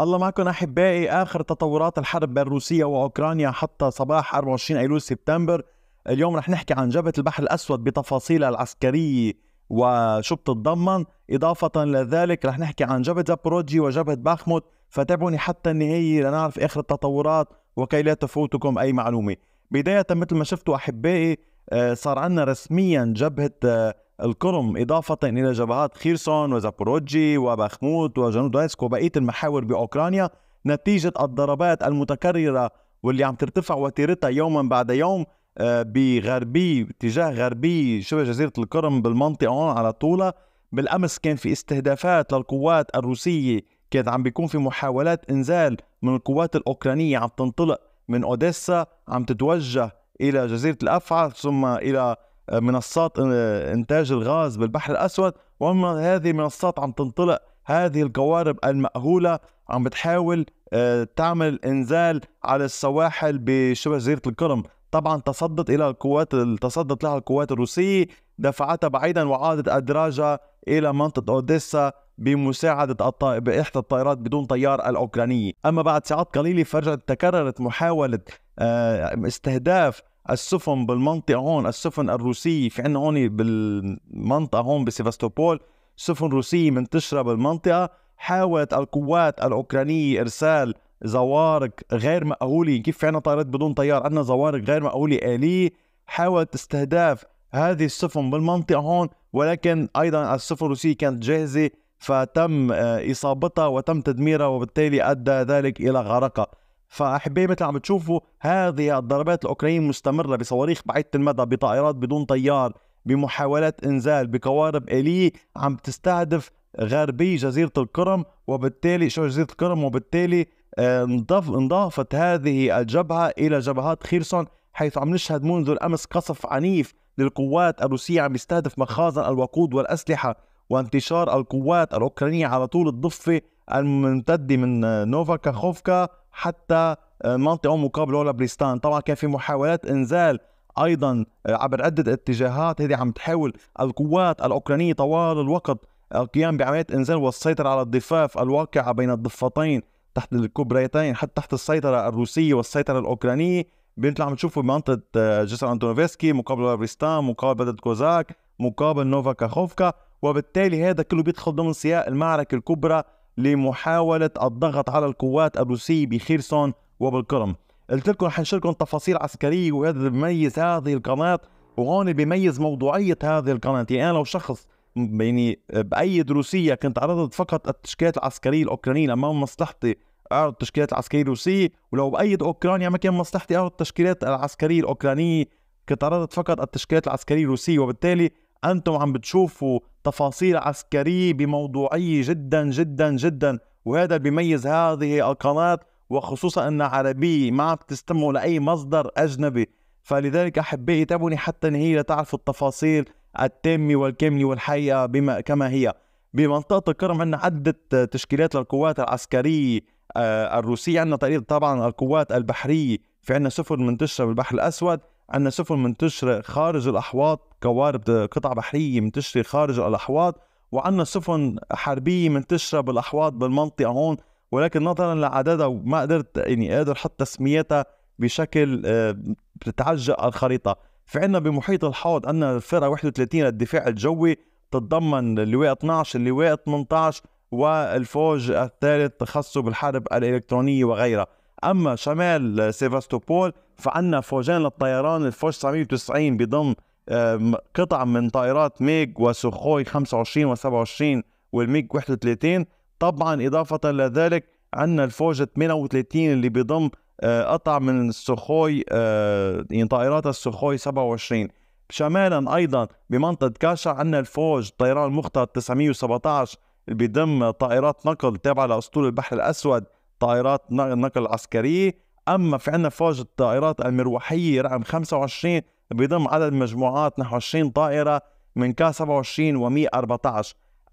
الله معكم احبائي اخر تطورات الحرب بين روسيا واوكرانيا حتى صباح 24 ايلول سبتمبر اليوم رح نحكي عن جبهه البحر الاسود بتفاصيلها العسكريه وشو بتتضمن اضافه لذلك رح نحكي عن جبهه زابوروجي وجبهه باخموت فتابعوني حتى النهايه لنعرف اخر التطورات وكي لا تفوتكم اي معلومه بدايه مثل ما شفتوا احبائي آه، صار عندنا رسميا جبهه آه، القرم إضافة إلى جبهات خيرسون وزابوروجي وبخموت وجنوب دونيتسك وبقية المحاور بأوكرانيا نتيجة الضربات المتكررة واللي عم ترتفع وتيرتها يوما بعد يوم آه، بغربي اتجاه غربي شبه جزيرة القرم بالمنطقة هون على طولها بالأمس كان في استهدافات للقوات الروسية كانت عم بيكون في محاولات إنزال من القوات الأوكرانية عم تنطلق من أوديسا عم تتوجه إلى جزيرة الأفعى ثم إلى منصات آه، انتاج الغاز بالبحر الاسود وهم هذه المنصات عم تنطلق هذه القوارب المأهولة عم بتحاول آه، تعمل انزال على السواحل بشبه جزيرة القرم طبعا تصدت الى القوات تصدت لها القوات الروسية دفعتها بعيدا وعادت ادراجها الى منطقة اوديسا بمساعدة الط... بإحدى الطائرات بدون طيار الأوكرانية أما بعد ساعات قليلة فرجت تكررت محاولة آه، استهداف السفن بالمنطقه هون السفن الروسيه في عندنا هون بالمنطقه هون بسيفاستوبول سفن روسيه منتشره بالمنطقه حاولت القوات الاوكرانيه ارسال زوارق غير مأهولة كيف في عنا طائرات بدون طيار عندنا زوارق غير مأهولة آلية حاولت استهداف هذه السفن بالمنطقة هون ولكن أيضا السفن الروسية كانت جاهزة فتم آه، إصابتها وتم تدميرها وبالتالي أدى ذلك إلى غرقها فأحبائي مثل عم تشوفوا هذه الضربات الأوكرانية مستمرة بصواريخ بعيدة المدى بطائرات بدون طيار بمحاولات إنزال بقوارب آلية عم تستهدف غربي جزيرة القرم وبالتالي شو جزيرة القرم وبالتالي آه، انضاف انضافت هذه الجبهة إلى جبهات خيرسون حيث عم نشهد منذ الأمس قصف عنيف للقوات الروسية عم يستهدف مخازن الوقود والأسلحة وانتشار القوات الأوكرانية على طول الضفة الممتد من نوفا كاخوفكا حتى آه، منطقه مقابله لبريستان طبعا كان في محاولات انزال ايضا آه، عبر عده اتجاهات هذه عم تحاول القوات الاوكرانيه طوال الوقت القيام بعمليات انزال والسيطره على الضفاف الواقعه بين الضفتين تحت الكبريتين حتى تحت السيطره الروسيه والسيطره الاوكرانيه بنطلع عم تشوفوا بمنطقه آه، جسر انتونوفسكي مقابل بريستان مقابل بدد كوزاك مقابل نوفا كاخوفكا وبالتالي هذا كله بيدخل ضمن سياق المعركه الكبرى لمحاولة الضغط على القوات الروسية بخيرسون وبالقرم قلت لكم رح تفاصيل عسكرية وهذا بميز هذه القناة وهون بميز موضوعية هذه القناة يعني أنا لو شخص يعني بأيد روسيا كنت عرضت فقط التشكيلات العسكرية الأوكرانية أمام مصلحتي أعرض التشكيلات العسكرية الروسية ولو بأيد أوكرانيا ما كان مصلحتي أعرض التشكيلات العسكرية الأوكرانية كنت عرضت فقط التشكيلات العسكرية الروسية وبالتالي انتم عم بتشوفوا تفاصيل عسكريه بموضوعيه جدا جدا جدا وهذا بيميز هذه القناه وخصوصا انها عربيه ما عم تستمعوا لاي مصدر اجنبي فلذلك احبائي تابوني حتى نهي لتعرفوا التفاصيل التامه والكامله والحقيقه بما كما هي بمنطقه الكرم عندنا عده تشكيلات للقوات العسكريه آه، الروسيه عندنا تقريبا طبعا القوات البحريه في عندنا سفن منتشره بالبحر الاسود عندنا سفن منتشرة خارج الأحواض قوارب قطع بحرية منتشرة خارج الأحواض وعندنا سفن حربية منتشرة بالأحواض بالمنطقة هون ولكن نظرا لعددها وما قدرت يعني قادر احط تسميتها بشكل آه، بتتعجق الخريطة في عندنا بمحيط الحوض عندنا الفرقة 31 للدفاع الجوي تتضمن اللواء 12 اللواء 18 والفوج الثالث تخصصه بالحرب الإلكترونية وغيرها أما شمال سيفاستوبول فعندنا فوجان للطيران الفوج 990 بضم آه، قطع من طائرات ميج وسوخوي 25 و27 والميج 31 طبعا إضافة لذلك عندنا الفوج 38 اللي بيضم آه، قطع من السوخوي آه، يعني طائرات السوخوي 27 شمالا ايضا بمنطقه كاشا عندنا الفوج طيران المخطط 917 اللي بيضم طائرات نقل تابعه لاسطول البحر الاسود طائرات نقل عسكريه اما في عندنا فوج الطائرات المروحيه رقم 25 بيضم عدد مجموعات نحو 20 طائره من كا 27 و114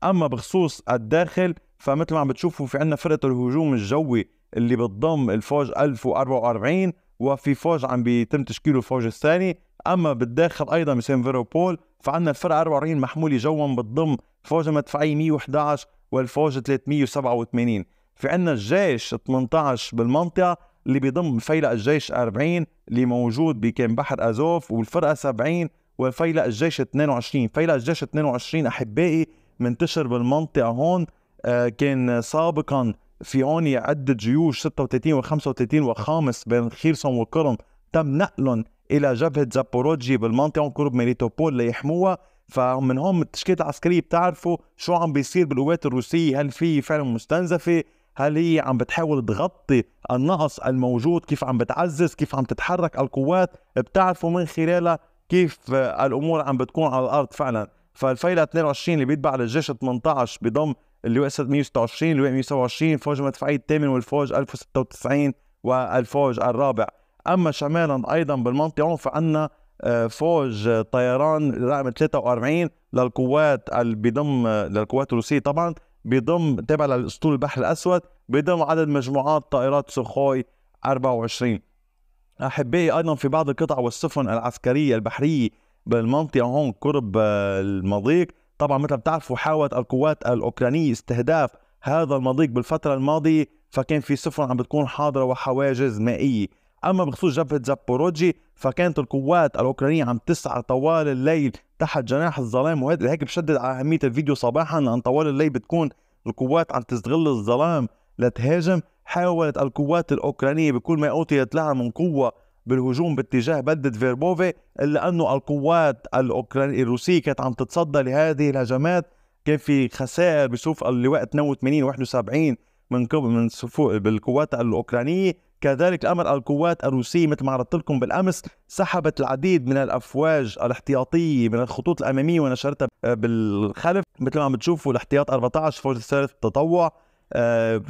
اما بخصوص الداخل فمثل ما عم بتشوفوا في عندنا فرقه الهجوم الجوي اللي بتضم الفوج 1044 وفي فوج عم بيتم تشكيله الفوج الثاني اما بالداخل ايضا بسان فيروبول فعندنا الفرقه 44 محموله جوا بتضم فوج المدفعيه 111 والفوج 387 في عندنا الجيش 18 بالمنطقه اللي بيضم فيلق الجيش 40 اللي موجود بكان بحر أزوف والفرقة 70 وفيلق الجيش 22 فيلق الجيش 22 أحبائي منتشر بالمنطقة هون آه كان سابقا في هون عدة جيوش 36 و35 وخامس بين خيرسون وكرم تم نقلهم إلى جبهة زابوروجي بالمنطقة هون قرب ميليتوبول ليحموها فمن هون التشكيلات العسكرية بتعرفوا شو عم بيصير بالقوات الروسية هل في فعلا مستنزفة هل هي عم بتحاول تغطي النقص الموجود كيف عم بتعزز كيف عم تتحرك القوات بتعرفوا من خلالها كيف الامور عم بتكون على الارض فعلا فالفيلة 22 اللي بيتبع للجيش 18 بضم اللواء 126 اللواء 127 فوج مدفعي الثامن والفوج 1096 والفوج الرابع اما شمالا ايضا بالمنطقه فعنا آه، فوج طيران رقم 43 للقوات اللي بضم آه، للقوات الروسيه طبعا بيضم تابع للاسطول البحر الاسود بيضم عدد مجموعات طائرات سوخوي 24 احبائي ايضا في بعض القطع والسفن العسكريه البحريه بالمنطقه هون قرب آه، المضيق طبعا مثل بتعرفوا حاولت القوات الاوكرانيه استهداف هذا المضيق بالفتره الماضيه فكان في سفن عم بتكون حاضره وحواجز مائيه اما بخصوص جبهه زابوروجي فكانت القوات الاوكرانيه عم تسعى طوال الليل تحت جناح الظلام وهذا لهيك بشدد على أهمية الفيديو صباحا لأن طوال الليل بتكون القوات عم تستغل الظلام لتهاجم حاولت القوات الأوكرانية بكل ما أوتيت لها من قوة بالهجوم باتجاه بلدة فيربوفي إلا أنه القوات الأوكرانية الروسية كانت عم تتصدى لهذه الهجمات كان في خسائر بشوف اللواء 82 و71 من قبل من بالقوات الأوكرانية كذلك الامر القوات الروسيه مثل ما عرضت لكم بالامس سحبت العديد من الافواج الاحتياطيه من الخطوط الاماميه ونشرتها بالخلف مثل ما عم تشوفوا الاحتياط 14 فوج الثالث التطوع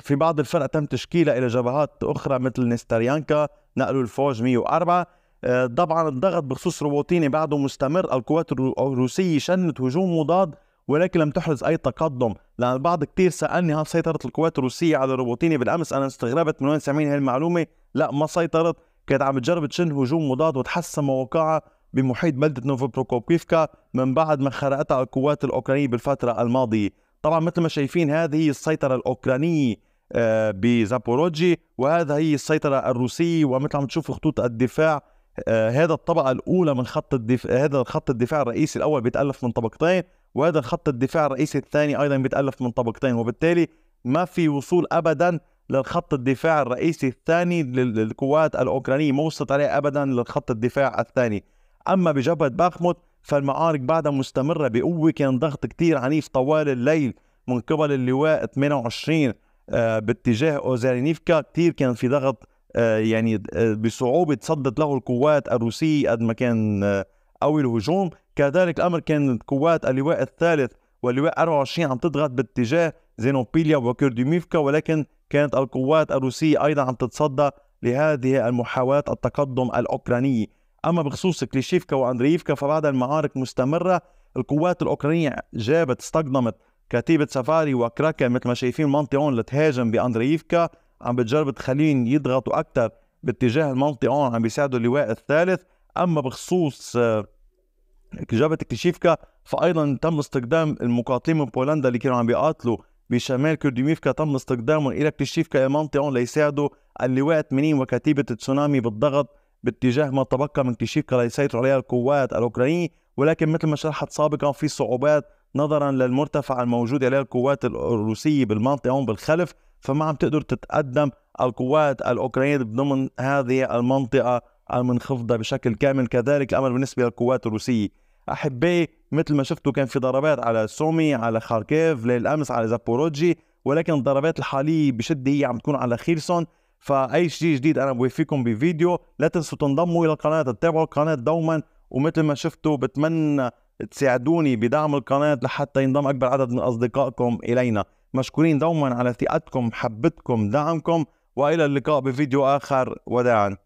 في بعض الفرق تم تشكيلها الى جبهات اخرى مثل نستريانكا نقلوا الفوج 104 آه، طبعا الضغط بخصوص روبوتيني بعده مستمر القوات الروسيه شنت هجوم مضاد ولكن لم تحرز أي تقدم لأن البعض كثير سألني هل سيطرت القوات الروسية على روبوتيني بالأمس أنا استغربت من وين سامعين هاي المعلومة لا ما سيطرت كانت عم تجرب تشن هجوم مضاد وتحسن مواقعها بمحيط بلدة نوفوبروكوبيفكا من بعد ما خرقتها القوات الأوكرانية بالفترة الماضية طبعا مثل ما شايفين هذه هي السيطرة الأوكرانية آه، بزابوروجي وهذا هي السيطرة الروسية ومثل عم تشوفوا خطوط الدفاع آه، هذا الطبقة الأولى من خط الدفاع هذا الخط الدفاع الرئيسي الأول بيتألف من طبقتين وهذا الخط الدفاع الرئيسي الثاني ايضا بيتالف من طبقتين وبالتالي ما في وصول ابدا للخط الدفاع الرئيسي الثاني للقوات الاوكرانيه ما وصلت عليه ابدا للخط الدفاع الثاني اما بجبهه باخموت فالمعارك بعدها مستمره بقوه كان ضغط كثير عنيف طوال الليل من قبل اللواء 28 آه، باتجاه اوزارينيفكا كثير كان في ضغط آه، يعني آه، بصعوبه تصدت له القوات الروسيه قد ما كان او الهجوم كذلك الامر كان قوات اللواء الثالث واللواء 24 عم تضغط باتجاه زينوبيليا وكيرديميفكا ولكن كانت القوات الروسية أيضا عم تتصدى لهذه المحاولات التقدم الأوكراني أما بخصوص كليشيفكا وأندرييفكا فبعد المعارك مستمرة القوات الأوكرانية جابت استقدمت كتيبة سفاري وكراكا مثل ما شايفين مانتيون لتهاجم تهاجم بأندرييفكا عم بتجرب تخليهم يضغطوا أكثر باتجاه المنطقة عم بيساعدوا اللواء الثالث أما بخصوص جابت كليشيفكا فايضا تم استخدام المقاتلين من بولندا اللي كانوا عم بيقاتلوا بشمال كرديميفكا تم استخدامهم الى كليشيفكا المنطقه ليساعدوا اللواء 80 وكتيبه تسونامي بالضغط باتجاه ما تبقى من كليشيفكا ليسيطروا عليها القوات الاوكرانيه ولكن مثل ما شرحت سابقا في صعوبات نظرا للمرتفع الموجود عليه القوات الروسيه بالمنطقه بالخلف فما عم تقدر تتقدم القوات الاوكرانيه ضمن هذه المنطقه المنخفضة بشكل كامل كذلك الأمر بالنسبة للقوات الروسية أحبائي مثل ما شفتوا كان في ضربات على سومي على خاركيف ليل أمس على زابوروجي ولكن الضربات الحالية بشدة هي عم تكون على خيرسون فأي شيء جديد أنا بوفيكم بفيديو لا تنسوا تنضموا إلى القناة تتابعوا القناة دوما ومثل ما شفتوا بتمنى تساعدوني بدعم القناة لحتى ينضم أكبر عدد من أصدقائكم إلينا مشكورين دوما على ثقتكم حبتكم دعمكم وإلى اللقاء بفيديو آخر وداعاً